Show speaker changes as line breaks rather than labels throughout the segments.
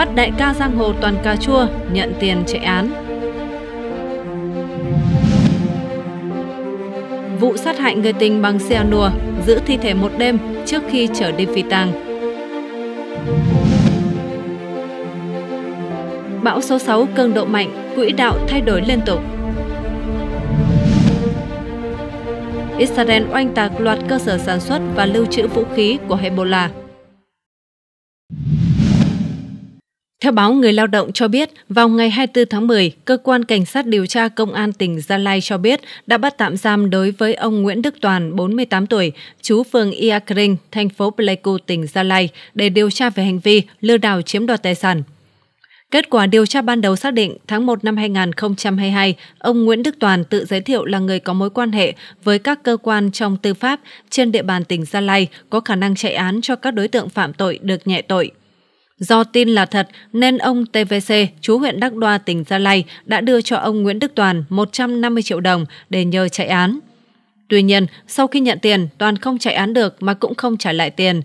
bắt đại ca giang hồ toàn cà chua, nhận tiền chạy án. Vụ sát hại người tình bằng xe nùa, giữ thi thể một đêm trước khi trở đi phi tang. Bão số 6 cường độ mạnh, quỹ đạo thay đổi liên tục. Israel oanh tạc loạt cơ sở sản xuất và lưu trữ vũ khí của Hezbollah. Theo báo Người Lao động cho biết, vào ngày 24 tháng 10, Cơ quan Cảnh sát điều tra Công an tỉnh Gia Lai cho biết đã bắt tạm giam đối với ông Nguyễn Đức Toàn, 48 tuổi, chú phường Iakring, thành phố Pleiku, tỉnh Gia Lai, để điều tra về hành vi lừa đảo chiếm đoạt tài sản. Kết quả điều tra ban đầu xác định tháng 1 năm 2022, ông Nguyễn Đức Toàn tự giới thiệu là người có mối quan hệ với các cơ quan trong tư pháp trên địa bàn tỉnh Gia Lai có khả năng chạy án cho các đối tượng phạm tội được nhẹ tội. Do tin là thật nên ông TVC, chú huyện Đắc Đoa, tỉnh Gia Lai đã đưa cho ông Nguyễn Đức Toàn 150 triệu đồng để nhờ chạy án. Tuy nhiên, sau khi nhận tiền, Toàn không chạy án được mà cũng không trả lại tiền.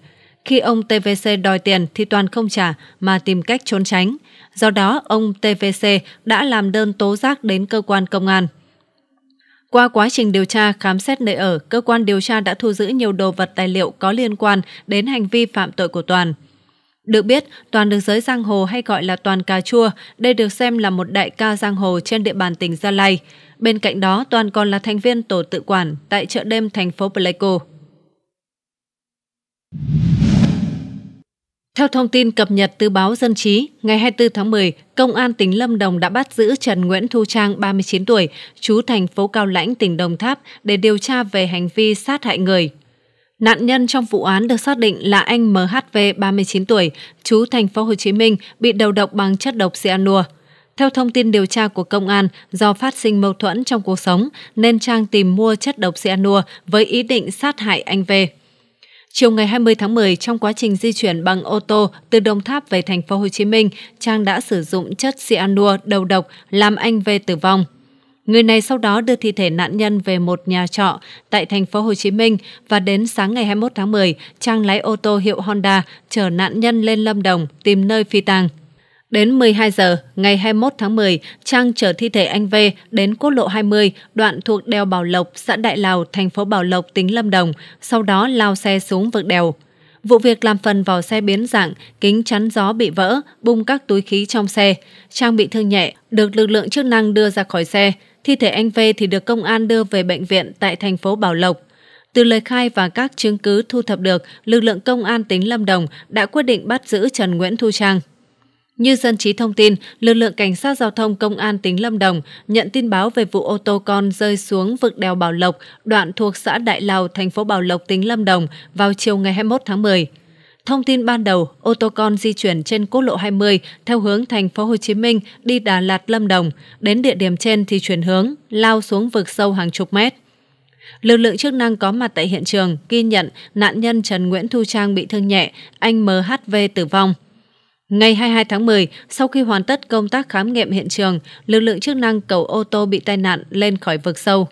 Khi ông TVC đòi tiền thì Toàn không trả mà tìm cách trốn tránh. Do đó, ông TVC đã làm đơn tố giác đến cơ quan công an. Qua quá trình điều tra, khám xét nơi ở, cơ quan điều tra đã thu giữ nhiều đồ vật tài liệu có liên quan đến hành vi phạm tội của Toàn – được biết, toàn đường giới giang hồ hay gọi là toàn cà chua, đây được xem là một đại ca giang hồ trên địa bàn tỉnh Gia Lai. Bên cạnh đó, toàn còn là thành viên tổ tự quản tại chợ đêm thành phố Pleiku. Theo thông tin cập nhật từ báo Dân chí ngày 24 tháng 10, Công an tỉnh Lâm Đồng đã bắt giữ Trần Nguyễn Thu Trang, 39 tuổi, trú thành phố Cao Lãnh, tỉnh Đồng Tháp để điều tra về hành vi sát hại người, Nạn nhân trong vụ án được xác định là anh MHV 39 tuổi, trú thành phố Hồ Chí Minh, bị đầu độc bằng chất độc cyanua. Theo thông tin điều tra của công an, do phát sinh mâu thuẫn trong cuộc sống nên Trang tìm mua chất độc cyanua với ý định sát hại anh V. Chiều ngày 20 tháng 10, trong quá trình di chuyển bằng ô tô từ Đồng Tháp về thành phố Hồ Chí Minh, Trang đã sử dụng chất cyanua đầu độc làm anh V tử vong. Người này sau đó đưa thi thể nạn nhân về một nhà trọ tại thành phố Hồ Chí Minh và đến sáng ngày 21 tháng 10, Trang lái ô tô hiệu Honda chở nạn nhân lên Lâm Đồng tìm nơi phi tang. Đến 12 giờ ngày 21 tháng 10, Trang chở thi thể anh V đến quốc lộ 20, đoạn thuộc đèo Bảo Lộc, xã Đại Lào, thành phố Bảo Lộc, tỉnh Lâm Đồng, sau đó lao xe xuống vực đèo. Vụ việc làm phần vào xe biến dạng, kính chắn gió bị vỡ, bung các túi khí trong xe. Trang bị thương nhẹ, được lực lượng chức năng đưa ra khỏi xe. Thi thể anh V thì được công an đưa về bệnh viện tại thành phố Bảo Lộc. Từ lời khai và các chứng cứ thu thập được, lực lượng công an tỉnh Lâm Đồng đã quyết định bắt giữ Trần Nguyễn Thu Trang. Như dân trí thông tin, lực lượng cảnh sát giao thông công an tỉnh Lâm Đồng nhận tin báo về vụ ô tô con rơi xuống vực đèo Bảo Lộc, đoạn thuộc xã Đại Lào, thành phố Bảo Lộc, tỉnh Lâm Đồng vào chiều ngày 21 tháng 10. Thông tin ban đầu, ô tô con di chuyển trên quốc lộ 20 theo hướng thành phố Hồ Chí Minh đi Đà Lạt Lâm Đồng, đến địa điểm trên thì chuyển hướng, lao xuống vực sâu hàng chục mét. Lực lượng chức năng có mặt tại hiện trường ghi nhận nạn nhân Trần Nguyễn Thu Trang bị thương nhẹ, anh MHV tử vong. Ngày 22 tháng 10, sau khi hoàn tất công tác khám nghiệm hiện trường, lực lượng chức năng cầu ô tô bị tai nạn lên khỏi vực sâu.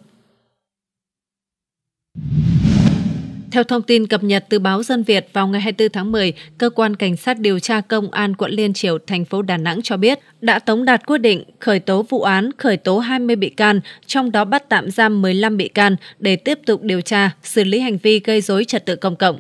Theo thông tin cập nhật từ báo Dân Việt vào ngày 24 tháng 10, cơ quan cảnh sát điều tra công an quận Liên Triều, thành phố Đà Nẵng cho biết đã tống đạt quyết định khởi tố vụ án, khởi tố 20 bị can, trong đó bắt tạm giam 15 bị can để tiếp tục điều tra, xử lý hành vi gây rối trật tự công cộng.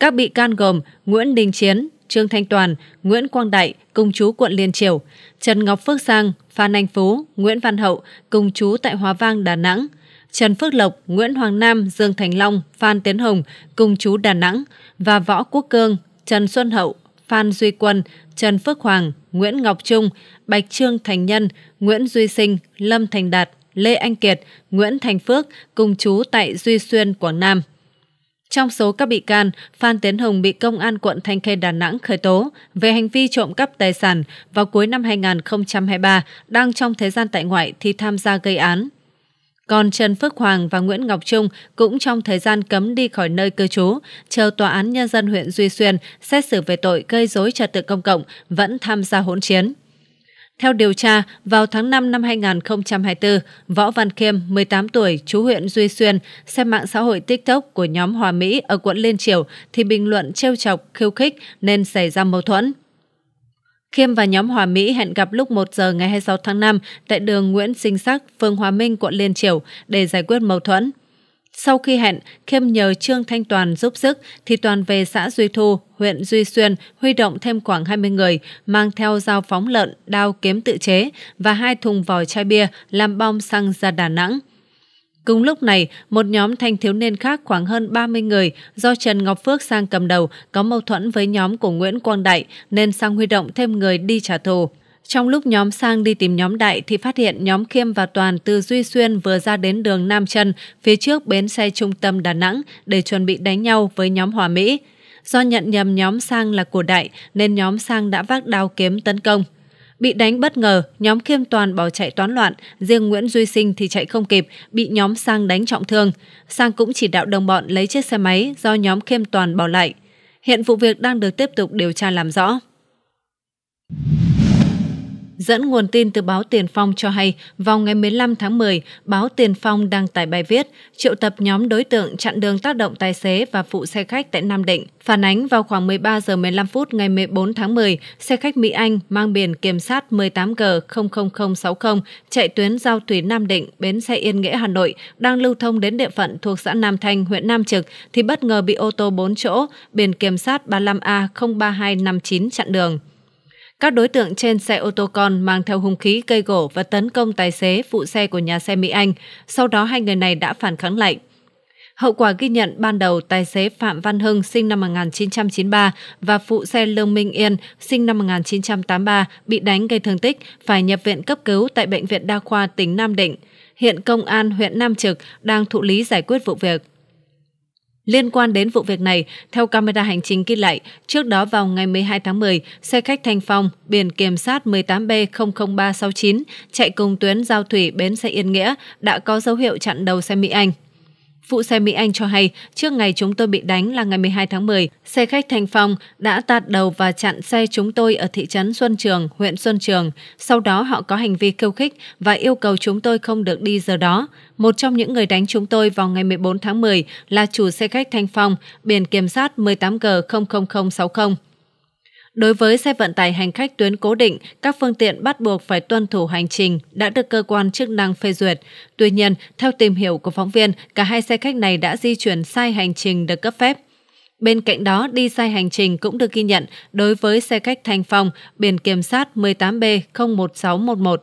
Các bị can gồm Nguyễn Đình Chiến, Trương Thanh Toàn, Nguyễn Quang Đại, cùng chú quận Liên Triều, Trần Ngọc Phước Sang, Phan Anh Phú, Nguyễn Văn Hậu, cùng chú tại Hòa Vang, Đà Nẵng – Trần Phước Lộc, Nguyễn Hoàng Nam, Dương Thành Long, Phan Tiến Hồng cùng chú Đà Nẵng và Võ Quốc Cương, Trần Xuân Hậu, Phan Duy Quân, Trần Phước Hoàng, Nguyễn Ngọc Trung, Bạch Trương Thành Nhân, Nguyễn Duy Sinh, Lâm Thành Đạt, Lê Anh Kiệt, Nguyễn Thành Phước cùng chú tại Duy Xuyên, Quảng Nam. Trong số các bị can, Phan Tiến Hồng bị Công an quận Thanh Khê Đà Nẵng khởi tố về hành vi trộm cắp tài sản vào cuối năm 2023 đang trong thời gian tại ngoại thì tham gia gây án. Còn Trần Phước Hoàng và Nguyễn Ngọc Trung cũng trong thời gian cấm đi khỏi nơi cư trú, chờ Tòa án Nhân dân huyện Duy Xuyên xét xử về tội gây dối trật tự công cộng vẫn tham gia hỗn chiến. Theo điều tra, vào tháng 5 năm 2024, Võ Văn Khiêm, 18 tuổi, chú huyện Duy Xuyên, xem mạng xã hội TikTok của nhóm Hòa Mỹ ở quận Liên Triều thì bình luận trêu chọc, khiêu khích nên xảy ra mâu thuẫn. Khiêm và nhóm Hòa Mỹ hẹn gặp lúc 1 giờ ngày 26 tháng 5 tại đường Nguyễn Sinh Sắc, phường Hòa Minh, quận Liên Triều để giải quyết mâu thuẫn. Sau khi hẹn, Khiêm nhờ Trương Thanh Toàn giúp sức thì Toàn về xã Duy Thu, huyện Duy Xuyên huy động thêm khoảng 20 người mang theo dao phóng lợn, đao kiếm tự chế và hai thùng vòi chai bia làm bom xăng ra Đà Nẵng. Cùng lúc này, một nhóm thanh thiếu niên khác khoảng hơn 30 người do Trần Ngọc Phước sang cầm đầu có mâu thuẫn với nhóm của Nguyễn Quang Đại nên sang huy động thêm người đi trả thù. Trong lúc nhóm sang đi tìm nhóm Đại thì phát hiện nhóm Khiêm và Toàn từ Duy Xuyên vừa ra đến đường Nam Trân phía trước bến xe trung tâm Đà Nẵng để chuẩn bị đánh nhau với nhóm Hòa Mỹ. Do nhận nhầm nhóm sang là của Đại nên nhóm sang đã vác đao kiếm tấn công. Bị đánh bất ngờ, nhóm Khiêm Toàn bỏ chạy toán loạn, riêng Nguyễn Duy Sinh thì chạy không kịp, bị nhóm Sang đánh trọng thương. Sang cũng chỉ đạo đồng bọn lấy chiếc xe máy do nhóm Khiêm Toàn bỏ lại. Hiện vụ việc đang được tiếp tục điều tra làm rõ. Dẫn nguồn tin từ báo Tiền Phong cho hay, vào ngày 15 tháng 10, báo Tiền Phong đăng tải bài viết triệu tập nhóm đối tượng chặn đường tác động tài xế và phụ xe khách tại Nam Định. Phản ánh vào khoảng 13 giờ 15 phút ngày 14 tháng 10, xe khách Mỹ Anh mang biển kiểm sát 18G00060 chạy tuyến giao thủy Nam Định, bến xe Yên Nghĩa Hà Nội đang lưu thông đến địa phận thuộc xã Nam Thanh, huyện Nam Trực thì bất ngờ bị ô tô 4 chỗ biển kiểm sát 35A03259 chặn đường. Các đối tượng trên xe ô tô con mang theo hung khí cây gỗ và tấn công tài xế phụ xe của nhà xe Mỹ Anh, sau đó hai người này đã phản kháng lại. Hậu quả ghi nhận ban đầu tài xế Phạm Văn Hưng sinh năm 1993 và phụ xe Lương Minh Yên sinh năm 1983 bị đánh gây thương tích, phải nhập viện cấp cứu tại Bệnh viện Đa khoa tỉnh Nam Định. Hiện Công an huyện Nam Trực đang thụ lý giải quyết vụ việc. Liên quan đến vụ việc này, theo camera hành trình ghi lại, trước đó vào ngày 12 tháng 10, xe khách Thanh Phong biển kiểm soát 18B00369 chạy cùng tuyến giao thủy bến xe Yên Nghĩa đã có dấu hiệu chặn đầu xe Mỹ Anh. Phụ xe Mỹ Anh cho hay, trước ngày chúng tôi bị đánh là ngày 12 tháng 10, xe khách Thành Phong đã tạt đầu và chặn xe chúng tôi ở thị trấn Xuân Trường, huyện Xuân Trường. Sau đó họ có hành vi khiêu khích và yêu cầu chúng tôi không được đi giờ đó. Một trong những người đánh chúng tôi vào ngày 14 tháng 10 là chủ xe khách Thanh Phong, biển kiểm soát 18G00060. Đối với xe vận tải hành khách tuyến cố định, các phương tiện bắt buộc phải tuân thủ hành trình đã được cơ quan chức năng phê duyệt. Tuy nhiên, theo tìm hiểu của phóng viên, cả hai xe khách này đã di chuyển sai hành trình được cấp phép. Bên cạnh đó, đi sai hành trình cũng được ghi nhận đối với xe khách Thanh Phong, biển kiểm sát 18B01611.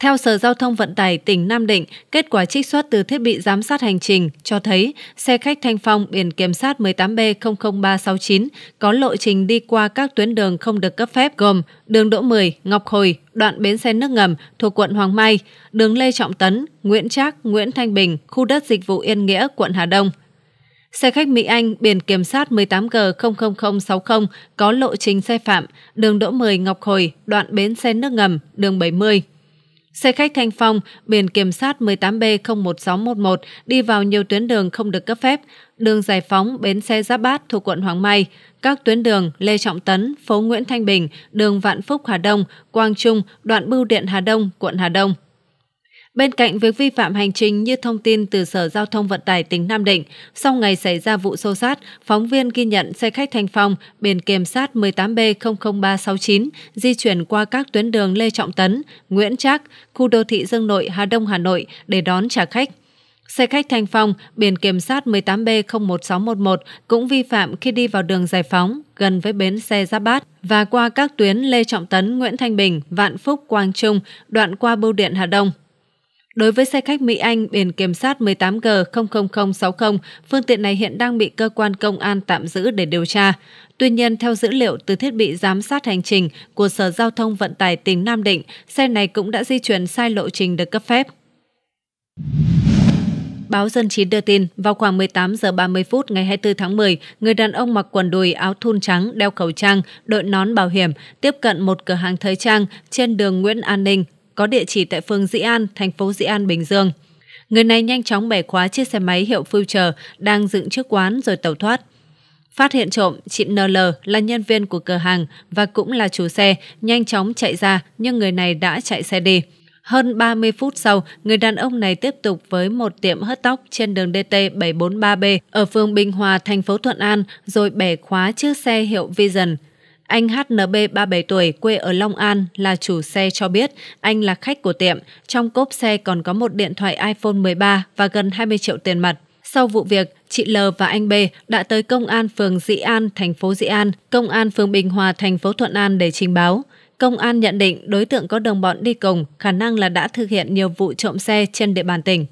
Theo Sở Giao thông Vận tải tỉnh Nam Định, kết quả trích xuất từ thiết bị giám sát hành trình cho thấy xe khách Thanh Phong biển kiểm sát 18B00369 có lộ trình đi qua các tuyến đường không được cấp phép gồm đường Đỗ Mười, Ngọc Hồi, đoạn bến xe nước ngầm thuộc quận Hoàng Mai, đường Lê Trọng Tấn, Nguyễn Trác, Nguyễn Thanh Bình, khu đất dịch vụ Yên Nghĩa, quận Hà Đông. Xe khách Mỹ Anh biển kiểm sát 18G00060 có lộ trình xe phạm, đường Đỗ Mười Ngọc Hồi, đoạn bến xe nước ngầm, đường 70. Xe khách Thanh Phong, biển kiểm sát 18B01611 đi vào nhiều tuyến đường không được cấp phép, đường Giải Phóng, bến xe Giáp Bát thuộc quận Hoàng Mai, các tuyến đường Lê Trọng Tấn, phố Nguyễn Thanh Bình, đường Vạn Phúc Hà Đông, Quang Trung, đoạn Bưu Điện Hà Đông, quận Hà Đông. Bên cạnh việc vi phạm hành chính như thông tin từ Sở Giao thông Vận tải tỉnh Nam Định, sau ngày xảy ra vụ xô sát, phóng viên ghi nhận xe khách Thanh Phong biển kiểm soát 18B00369 di chuyển qua các tuyến đường Lê Trọng Tấn, Nguyễn Trác, khu đô thị Dương Nội, Hà Đông, Hà Nội để đón trả khách. Xe khách Thanh Phong biển kiểm soát 18B01611 cũng vi phạm khi đi vào đường Giải Phóng gần với bến xe Giáp Bát và qua các tuyến Lê Trọng Tấn, Nguyễn Thanh Bình, Vạn Phúc, Quang Trung, đoạn qua Bưu điện Hà Đông. Đối với xe khách Mỹ-Anh biển kiểm sát 18G00060, phương tiện này hiện đang bị cơ quan công an tạm giữ để điều tra. Tuy nhiên, theo dữ liệu từ thiết bị giám sát hành trình của Sở Giao thông Vận tải tỉnh Nam Định, xe này cũng đã di chuyển sai lộ trình được cấp phép. Báo Dân Chí đưa tin, vào khoảng 18 giờ 30 phút ngày 24 tháng 10, người đàn ông mặc quần đùi áo thun trắng, đeo khẩu trang, đội nón bảo hiểm, tiếp cận một cửa hàng thời trang trên đường Nguyễn An Ninh, có địa chỉ tại phường Dĩ An, thành phố Dĩ An, Bình Dương. Người này nhanh chóng bẻ khóa chiếc xe máy hiệu Future đang dựng trước quán rồi tẩu thoát. Phát hiện trộm, chị NL là nhân viên của cửa hàng và cũng là chủ xe, nhanh chóng chạy ra nhưng người này đã chạy xe đi. Hơn 30 phút sau, người đàn ông này tiếp tục với một tiệm hớt tóc trên đường DT743B ở phường Bình Hòa, thành phố Thuận An rồi bẻ khóa chiếc xe hiệu Vision. Anh HNB 37 tuổi quê ở Long An là chủ xe cho biết anh là khách của tiệm. Trong cốp xe còn có một điện thoại iPhone 13 và gần 20 triệu tiền mặt. Sau vụ việc, chị L và anh B đã tới công an phường Dĩ An, thành phố Dĩ An, công an phường Bình Hòa, thành phố Thuận An để trình báo. Công an nhận định đối tượng có đồng bọn đi cùng, khả năng là đã thực hiện nhiều vụ trộm xe trên địa bàn tỉnh.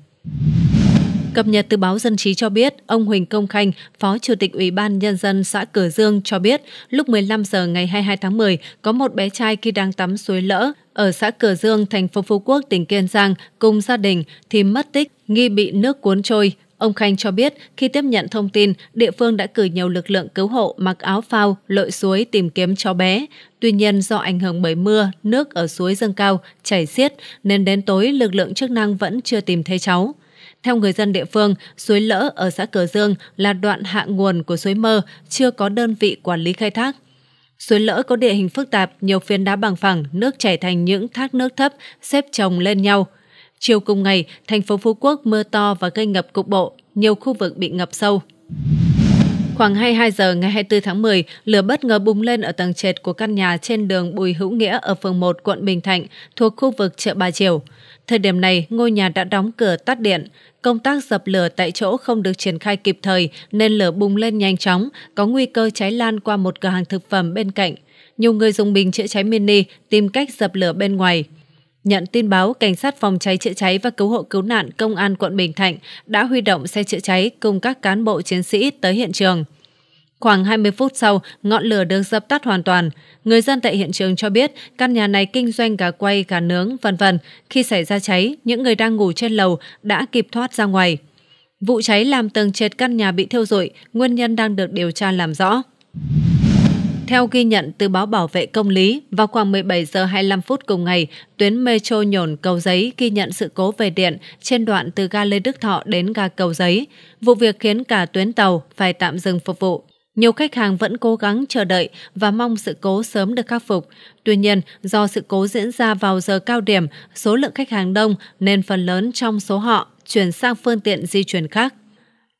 Cập nhật từ báo Dân trí cho biết, ông Huỳnh Công Khanh, Phó Chủ tịch Ủy ban Nhân dân xã Cửa Dương cho biết, lúc 15 giờ ngày 22 tháng 10, có một bé trai khi đang tắm suối lỡ ở xã Cửa Dương, thành phố Phú Quốc, tỉnh Kiên Giang cùng gia đình thì mất tích, nghi bị nước cuốn trôi. Ông Khanh cho biết, khi tiếp nhận thông tin, địa phương đã cử nhiều lực lượng cứu hộ mặc áo phao, lội suối tìm kiếm cháu bé. Tuy nhiên, do ảnh hưởng bởi mưa, nước ở suối dâng cao, chảy xiết, nên đến tối lực lượng chức năng vẫn chưa tìm thấy cháu. Theo người dân địa phương, suối Lỡ ở xã Cờ Dương là đoạn hạ nguồn của suối Mơ, chưa có đơn vị quản lý khai thác. Suối Lỡ có địa hình phức tạp, nhiều phiến đá bằng phẳng, nước chảy thành những thác nước thấp xếp chồng lên nhau. Chiều cùng ngày, thành phố Phú Quốc mưa to và gây ngập cục bộ, nhiều khu vực bị ngập sâu. Khoảng 22 giờ ngày 24 tháng 10, lửa bất ngờ bùng lên ở tầng trệt của căn nhà trên đường Bùi Hữu Nghĩa ở phường 1 quận Bình Thạnh, thuộc khu vực chợ Bà Triều. Thời điểm này, ngôi nhà đã đóng cửa tắt điện. Công tác dập lửa tại chỗ không được triển khai kịp thời nên lửa bùng lên nhanh chóng, có nguy cơ cháy lan qua một cửa hàng thực phẩm bên cạnh. Nhiều người dùng bình chữa cháy mini tìm cách dập lửa bên ngoài. Nhận tin báo, cảnh sát phòng cháy chữa cháy và cứu hộ cứu nạn công an quận Bình Thạnh đã huy động xe chữa cháy cùng các cán bộ chiến sĩ tới hiện trường. Khoảng 20 phút sau, ngọn lửa được dập tắt hoàn toàn. Người dân tại hiện trường cho biết căn nhà này kinh doanh gà quay, gà nướng, vân vân. Khi xảy ra cháy, những người đang ngủ trên lầu đã kịp thoát ra ngoài. Vụ cháy làm tầng trệt căn nhà bị thiêu rụi, nguyên nhân đang được điều tra làm rõ. Theo ghi nhận từ báo Bảo vệ Công lý, vào khoảng 17 giờ 25 phút cùng ngày, tuyến metro nhổn cầu giấy ghi nhận sự cố về điện trên đoạn từ ga Lê Đức Thọ đến ga cầu giấy. Vụ việc khiến cả tuyến tàu phải tạm dừng phục vụ nhiều khách hàng vẫn cố gắng chờ đợi và mong sự cố sớm được khắc phục. Tuy nhiên, do sự cố diễn ra vào giờ cao điểm, số lượng khách hàng đông nên phần lớn trong số họ chuyển sang phương tiện di chuyển khác.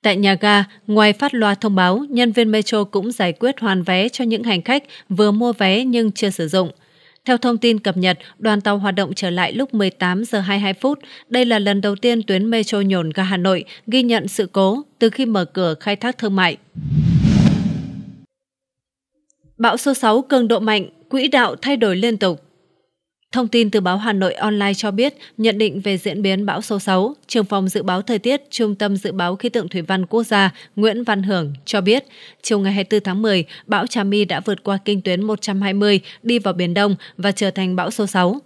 Tại nhà ga, ngoài phát loa thông báo, nhân viên Metro cũng giải quyết hoàn vé cho những hành khách vừa mua vé nhưng chưa sử dụng. Theo thông tin cập nhật, đoàn tàu hoạt động trở lại lúc 18 giờ 22 phút. Đây là lần đầu tiên tuyến Metro Nhổn ga Hà Nội ghi nhận sự cố từ khi mở cửa khai thác thương mại. Bão số 6 cường độ mạnh, quỹ đạo thay đổi liên tục. Thông tin từ báo Hà Nội Online cho biết, nhận định về diễn biến bão số 6, Trường phòng Dự báo Thời tiết, Trung tâm Dự báo Khí tượng Thủy văn Quốc gia Nguyễn Văn Hưởng cho biết, chiều ngày 24 tháng 10, bão Trà My đã vượt qua kinh tuyến 120, đi vào Biển Đông và trở thành bão số 6.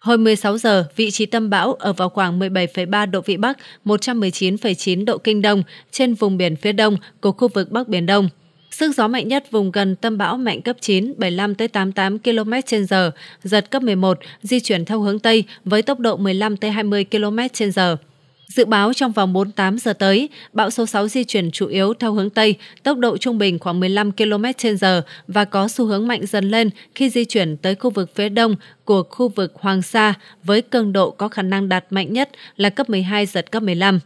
Hồi 16 giờ, vị trí tâm bão ở vào khoảng 17,3 độ Vĩ Bắc, 119,9 độ Kinh Đông trên vùng biển phía đông của khu vực Bắc Biển Đông. Sức gió mạnh nhất vùng gần tâm bão mạnh cấp 9, 75 tới 88 km/h, giật cấp 11, di chuyển theo hướng tây với tốc độ 15 tới 20 km/h. Dự báo trong vòng 48 giờ tới, bão số 6 di chuyển chủ yếu theo hướng Tây, tốc độ trung bình khoảng 15 km/h và có xu hướng mạnh dần lên khi di chuyển tới khu vực phía đông của khu vực Hoàng Sa với cường độ có khả năng đạt mạnh nhất là cấp 12 giật cấp 15.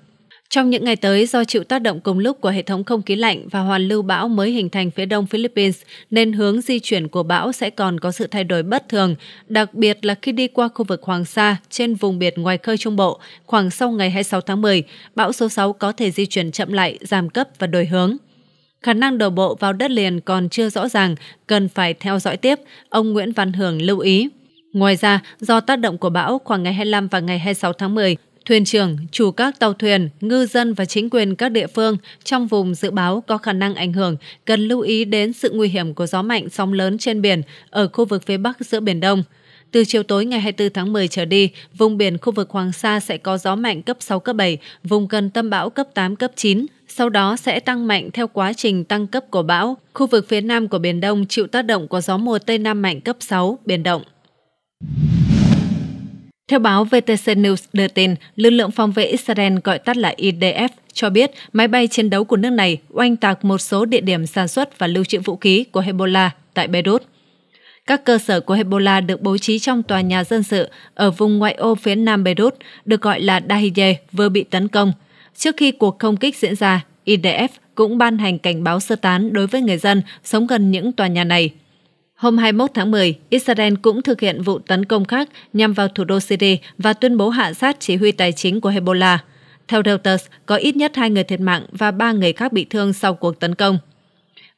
Trong những ngày tới, do chịu tác động cùng lúc của hệ thống không khí lạnh và hoàn lưu bão mới hình thành phía đông Philippines, nên hướng di chuyển của bão sẽ còn có sự thay đổi bất thường, đặc biệt là khi đi qua khu vực Hoàng Sa trên vùng biển ngoài khơi Trung Bộ, khoảng sau ngày 26 tháng 10, bão số 6 có thể di chuyển chậm lại, giảm cấp và đổi hướng. Khả năng đổ bộ vào đất liền còn chưa rõ ràng, cần phải theo dõi tiếp, ông Nguyễn Văn Hưởng lưu ý. Ngoài ra, do tác động của bão khoảng ngày 25 và ngày 26 tháng 10, Thuyền trưởng, chủ các tàu thuyền, ngư dân và chính quyền các địa phương trong vùng dự báo có khả năng ảnh hưởng cần lưu ý đến sự nguy hiểm của gió mạnh sóng lớn trên biển ở khu vực phía Bắc giữa Biển Đông. Từ chiều tối ngày 24 tháng 10 trở đi, vùng biển khu vực Hoàng Sa sẽ có gió mạnh cấp 6, cấp 7, vùng gần tâm bão cấp 8, cấp 9. Sau đó sẽ tăng mạnh theo quá trình tăng cấp của bão. Khu vực phía nam của Biển Đông chịu tác động của gió mùa Tây Nam mạnh cấp 6, biển động. Theo báo VTC News đưa tin, lực lượng phòng vệ Israel gọi tắt là IDF cho biết máy bay chiến đấu của nước này oanh tạc một số địa điểm sản xuất và lưu trữ vũ khí của Hezbollah tại Beirut. Các cơ sở của Hezbollah được bố trí trong tòa nhà dân sự ở vùng ngoại ô phía nam Beirut, được gọi là Dahiye, vừa bị tấn công. Trước khi cuộc không kích diễn ra, IDF cũng ban hành cảnh báo sơ tán đối với người dân sống gần những tòa nhà này. Hôm 21 tháng 10, Israel cũng thực hiện vụ tấn công khác nhằm vào thủ đô Syria và tuyên bố hạ sát chỉ huy tài chính của Hezbollah. Theo Reuters, có ít nhất hai người thiệt mạng và ba người khác bị thương sau cuộc tấn công.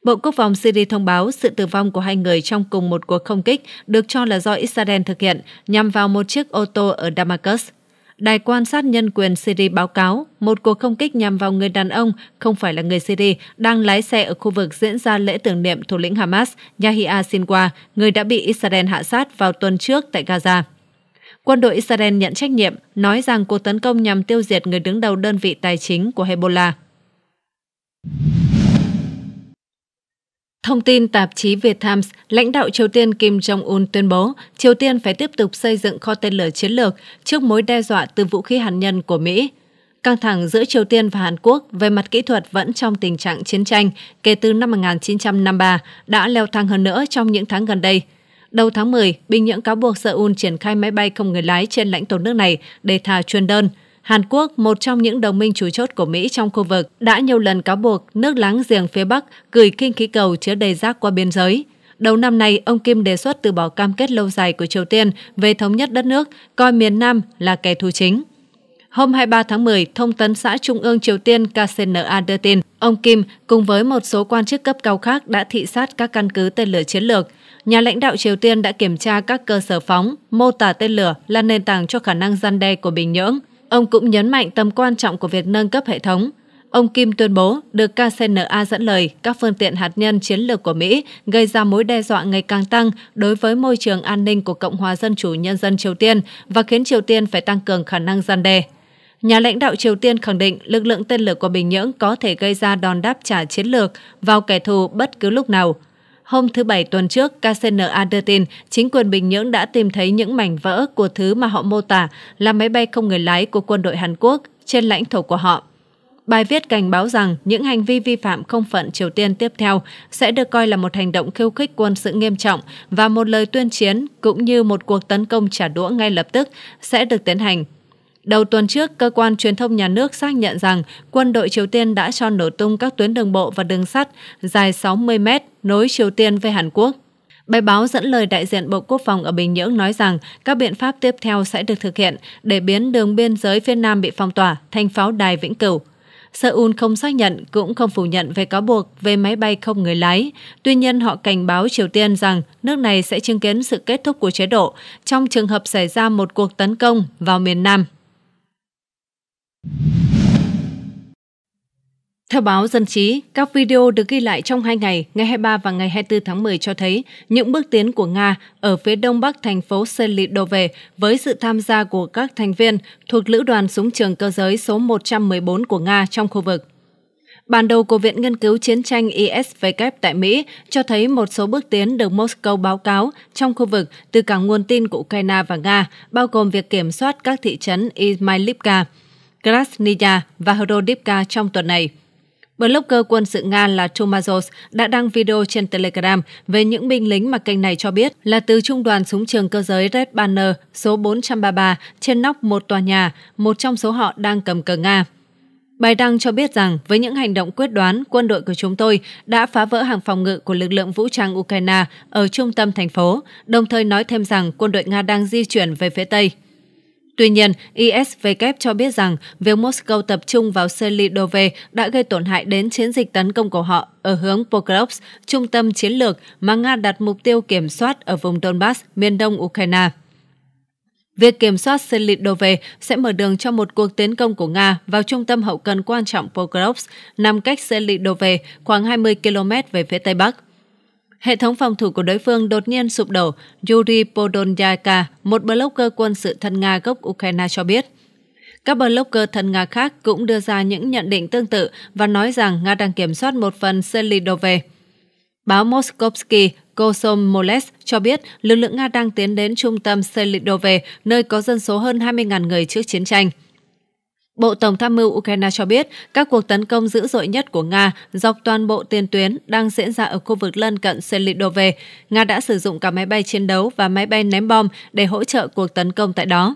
Bộ Quốc phòng Syria thông báo sự tử vong của hai người trong cùng một cuộc không kích được cho là do Israel thực hiện nhằm vào một chiếc ô tô ở Damascus. Đài quan sát nhân quyền Syria báo cáo một cuộc không kích nhằm vào người đàn ông không phải là người Syria đang lái xe ở khu vực diễn ra lễ tưởng niệm thủ lĩnh Hamas Yahya Sinwar, người đã bị Israel hạ sát vào tuần trước tại Gaza. Quân đội Israel nhận trách nhiệm, nói rằng cuộc tấn công nhằm tiêu diệt người đứng đầu đơn vị tài chính của Hezbollah. Thông tin tạp chí Việt Times, lãnh đạo Triều Tiên Kim Jong-un tuyên bố Triều Tiên phải tiếp tục xây dựng kho tên lửa chiến lược trước mối đe dọa từ vũ khí hạt nhân của Mỹ. Căng thẳng giữa Triều Tiên và Hàn Quốc về mặt kỹ thuật vẫn trong tình trạng chiến tranh kể từ năm 1953 đã leo thang hơn nữa trong những tháng gần đây. Đầu tháng 10, Bình Nhưỡng cáo buộc Seoul triển khai máy bay không người lái trên lãnh thổ nước này để thả chuyên đơn – Hàn Quốc, một trong những đồng minh chủ chốt của Mỹ trong khu vực, đã nhiều lần cáo buộc nước láng giềng phía Bắc gửi kinh khí cầu chứa đầy rác qua biên giới. Đầu năm nay, ông Kim đề xuất từ bỏ cam kết lâu dài của Triều Tiên về thống nhất đất nước, coi miền Nam là kẻ thù chính. Hôm 23 tháng 10, thông tấn xã Trung ương Triều Tiên KCNA đưa tin, ông Kim cùng với một số quan chức cấp cao khác đã thị sát các căn cứ tên lửa chiến lược. Nhà lãnh đạo Triều Tiên đã kiểm tra các cơ sở phóng, mô tả tên lửa là nền tảng cho khả năng gian đe của Bình Nhưỡng. Ông cũng nhấn mạnh tầm quan trọng của việc nâng cấp hệ thống. Ông Kim tuyên bố được KCNA dẫn lời các phương tiện hạt nhân chiến lược của Mỹ gây ra mối đe dọa ngày càng tăng đối với môi trường an ninh của Cộng hòa Dân chủ Nhân dân Triều Tiên và khiến Triều Tiên phải tăng cường khả năng gian đe. Nhà lãnh đạo Triều Tiên khẳng định lực lượng tên lửa của Bình Nhưỡng có thể gây ra đòn đáp trả chiến lược vào kẻ thù bất cứ lúc nào – Hôm thứ Bảy tuần trước, KCNA đưa tin chính quyền Bình Nhưỡng đã tìm thấy những mảnh vỡ của thứ mà họ mô tả là máy bay không người lái của quân đội Hàn Quốc trên lãnh thổ của họ. Bài viết cảnh báo rằng những hành vi vi phạm không phận Triều Tiên tiếp theo sẽ được coi là một hành động khiêu khích quân sự nghiêm trọng và một lời tuyên chiến cũng như một cuộc tấn công trả đũa ngay lập tức sẽ được tiến hành Đầu tuần trước, cơ quan truyền thông nhà nước xác nhận rằng quân đội Triều Tiên đã cho nổ tung các tuyến đường bộ và đường sắt dài 60 mét nối Triều Tiên với Hàn Quốc. Bài báo dẫn lời đại diện Bộ Quốc phòng ở Bình Nhưỡng nói rằng các biện pháp tiếp theo sẽ được thực hiện để biến đường biên giới phía Nam bị phong tỏa thành pháo đài vĩnh cửu. Seoul không xác nhận cũng không phủ nhận về cáo buộc về máy bay không người lái. Tuy nhiên, họ cảnh báo Triều Tiên rằng nước này sẽ chứng kiến sự kết thúc của chế độ trong trường hợp xảy ra một cuộc tấn công vào miền Nam. Theo báo Dân trí, các video được ghi lại trong hai ngày, ngày 23 và ngày 24 tháng 10 cho thấy những bước tiến của Nga ở phía đông bắc thành phố Selidove với sự tham gia của các thành viên thuộc Lữ đoàn Súng trường cơ giới số 114 của Nga trong khu vực. Bản đồ của Viện Nghiên cứu Chiến tranh ISW tại Mỹ cho thấy một số bước tiến được Moscow báo cáo trong khu vực từ cả nguồn tin của Ukraine và Nga, bao gồm việc kiểm soát các thị trấn Izmailivka, Krasnaya và Hrodivka trong tuần này. Blogger quân sự Nga là Tomazos đã đăng video trên Telegram về những binh lính mà kênh này cho biết là từ trung đoàn súng trường cơ giới Red Banner số 433 trên nóc một tòa nhà, một trong số họ đang cầm cờ Nga. Bài đăng cho biết rằng với những hành động quyết đoán, quân đội của chúng tôi đã phá vỡ hàng phòng ngự của lực lượng vũ trang Ukraine ở trung tâm thành phố, đồng thời nói thêm rằng quân đội Nga đang di chuyển về phía Tây. Tuy nhiên, ISW cho biết rằng việc Moscow tập trung vào Selidove đã gây tổn hại đến chiến dịch tấn công của họ ở hướng Pokrovsk, trung tâm chiến lược mà Nga đặt mục tiêu kiểm soát ở vùng Donbass, miền đông Ukraine. Việc kiểm soát Selidove sẽ mở đường cho một cuộc tiến công của Nga vào trung tâm hậu cần quan trọng Pokrovsk, nằm cách Selidove khoảng 20 km về phía Tây Bắc. Hệ thống phòng thủ của đối phương đột nhiên sụp đổ, Yuri Podolyaka, một blogger quân sự thân Nga gốc Ukraine cho biết. Các blogger thân Nga khác cũng đưa ra những nhận định tương tự và nói rằng Nga đang kiểm soát một phần Selidove. Báo Moskovsky Kosomoles cho biết lực lượng Nga đang tiến đến trung tâm Selidove, nơi có dân số hơn 20.000 người trước chiến tranh. Bộ Tổng tham mưu Ukraine cho biết các cuộc tấn công dữ dội nhất của Nga dọc toàn bộ tiền tuyến đang diễn ra ở khu vực lân cận Selidove. Nga đã sử dụng cả máy bay chiến đấu và máy bay ném bom để hỗ trợ cuộc tấn công tại đó.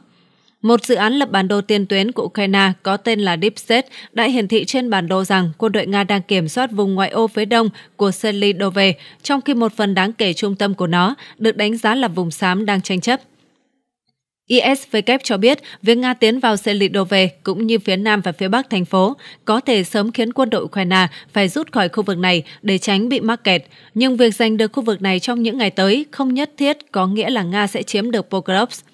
Một dự án lập bản đồ tiền tuyến của Ukraine có tên là Deep State đã hiển thị trên bản đồ rằng quân đội Nga đang kiểm soát vùng ngoại ô phía đông của Selidove, trong khi một phần đáng kể trung tâm của nó được đánh giá là vùng xám đang tranh chấp. ISVK cho biết việc Nga tiến vào Selidove cũng như phía nam và phía bắc thành phố có thể sớm khiến quân đội Ukraine phải rút khỏi khu vực này để tránh bị mắc kẹt. Nhưng việc giành được khu vực này trong những ngày tới không nhất thiết có nghĩa là Nga sẽ chiếm được Pokrovsk.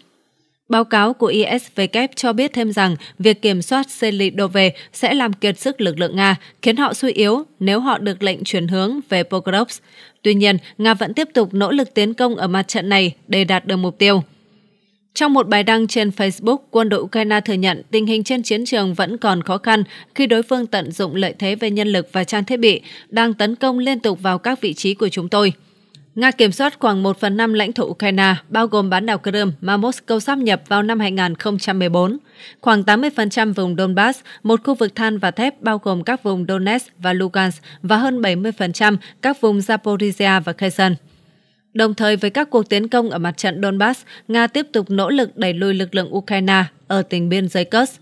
Báo cáo của ISVK cho biết thêm rằng việc kiểm soát Selidove sẽ làm kiệt sức lực lượng Nga, khiến họ suy yếu nếu họ được lệnh chuyển hướng về Pokrovsk. Tuy nhiên, Nga vẫn tiếp tục nỗ lực tiến công ở mặt trận này để đạt được mục tiêu. Trong một bài đăng trên Facebook, quân đội Ukraine thừa nhận tình hình trên chiến trường vẫn còn khó khăn khi đối phương tận dụng lợi thế về nhân lực và trang thiết bị, đang tấn công liên tục vào các vị trí của chúng tôi. Nga kiểm soát khoảng 1 phần 5 lãnh thổ Ukraine, bao gồm bán đảo Crimea mà Moscow sáp nhập vào năm 2014, khoảng 80% vùng Donbass, một khu vực than và thép bao gồm các vùng Donetsk và Lugansk và hơn 70% các vùng Zaporizhia và Kherson. Đồng thời với các cuộc tiến công ở mặt trận Donbass, Nga tiếp tục nỗ lực đẩy lùi lực lượng Ukraine ở tỉnh biên giới Kursk.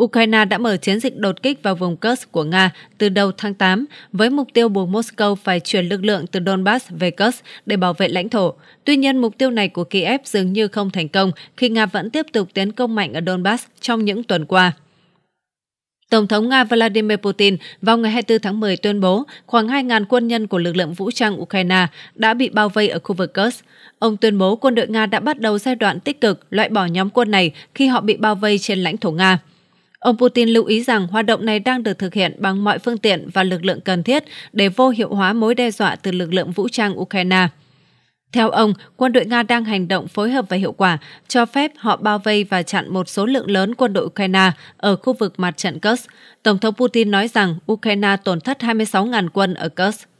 Ukraine đã mở chiến dịch đột kích vào vùng Kursk của Nga từ đầu tháng 8 với mục tiêu buộc Moscow phải chuyển lực lượng từ Donbass về Kursk để bảo vệ lãnh thổ. Tuy nhiên, mục tiêu này của Kiev dường như không thành công khi Nga vẫn tiếp tục tiến công mạnh ở Donbass trong những tuần qua. Tổng thống Nga Vladimir Putin vào ngày 24 tháng 10 tuyên bố khoảng 2.000 quân nhân của lực lượng vũ trang Ukraine đã bị bao vây ở khu vực Kursk. Ông tuyên bố quân đội Nga đã bắt đầu giai đoạn tích cực loại bỏ nhóm quân này khi họ bị bao vây trên lãnh thổ Nga. Ông Putin lưu ý rằng hoạt động này đang được thực hiện bằng mọi phương tiện và lực lượng cần thiết để vô hiệu hóa mối đe dọa từ lực lượng vũ trang Ukraine. Theo ông, quân đội Nga đang hành động phối hợp và hiệu quả, cho phép họ bao vây và chặn một số lượng lớn quân đội Ukraine ở khu vực mặt trận Kursk. Tổng thống Putin nói rằng Ukraine tổn thất 26.000 quân ở Kursk.